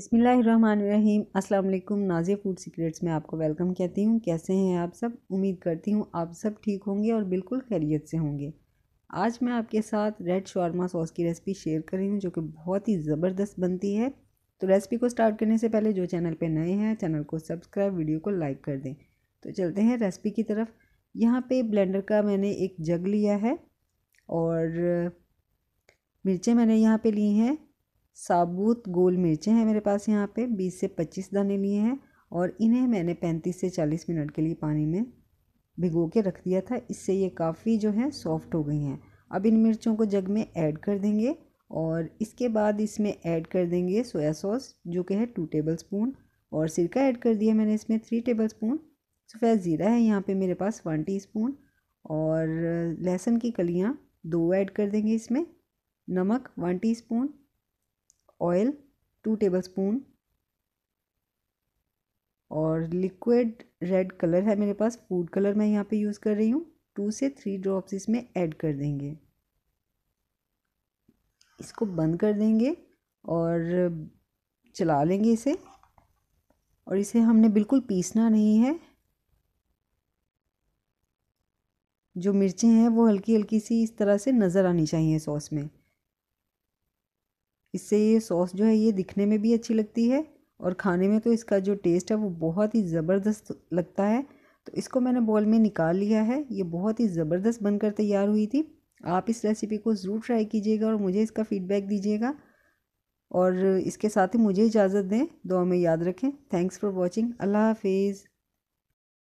बिसमीम अल्लाम Nazia food secrets में आपको वेलकम कहती हूँ कैसे हैं आप सब उम्मीद करती हूँ आप सब ठीक होंगे और बिल्कुल खैरियत से होंगे आज मैं आपके साथ रेड शॉर्मा सॉस की रेसिपी शेयर कर रही हूँ जो कि बहुत ही ज़बरदस्त बनती है तो रेसिपी को स्टार्ट करने से पहले जो चैनल पर नए हैं चैनल को सब्सक्राइब वीडियो को लाइक कर दें तो चलते हैं रेसिपी की तरफ यहाँ पर ब्लेंडर का मैंने एक जग लिया है और मिर्चें मैंने यहाँ पर ली हैं साबुत गोल मिर्चें हैं मेरे पास यहाँ पे 20 से 25 दाने लिए हैं और इन्हें मैंने 35 से 40 मिनट के लिए पानी में भिगो के रख दिया था इससे ये काफ़ी जो है सॉफ्ट हो गई हैं अब इन मिर्चों को जग में ऐड कर देंगे और इसके बाद इसमें ऐड कर देंगे सोया सॉस जो कि है टू टेबल स्पून और सिरका ऐड कर दिया मैंने इसमें थ्री टेबल स्पून सफ़ेद ज़ीरा है यहाँ पे मेरे पास वन टी स्पून और लहसुन की कलियाँ दो ऐड कर देंगे इसमें नमक one teaspoon two tablespoon और लिक्विड रेड कलर है मेरे पास फूड कलर मैं यहाँ पे यूज़ कर रही हूँ टू से थ्री ड्रॉप्स इसमें ऐड कर देंगे इसको बंद कर देंगे और चला लेंगे इसे और इसे हमने बिल्कुल पीसना नहीं है जो मिर्चें हैं वो हल्की हल्की सी इस तरह से नज़र आनी चाहिए सॉस में इससे ये सॉस जो है ये दिखने में भी अच्छी लगती है और खाने में तो इसका जो टेस्ट है वो बहुत ही ज़बरदस्त लगता है तो इसको मैंने बॉल में निकाल लिया है ये बहुत ही ज़बरदस्त बनकर तैयार हुई थी आप इस रेसिपी को ज़रूर ट्राई कीजिएगा और मुझे इसका फ़ीडबैक दीजिएगा और इसके साथ ही मुझे इजाज़त दें दुआ में याद रखें थैंक्स फॉर वॉचिंग अल्लाह हाफिज़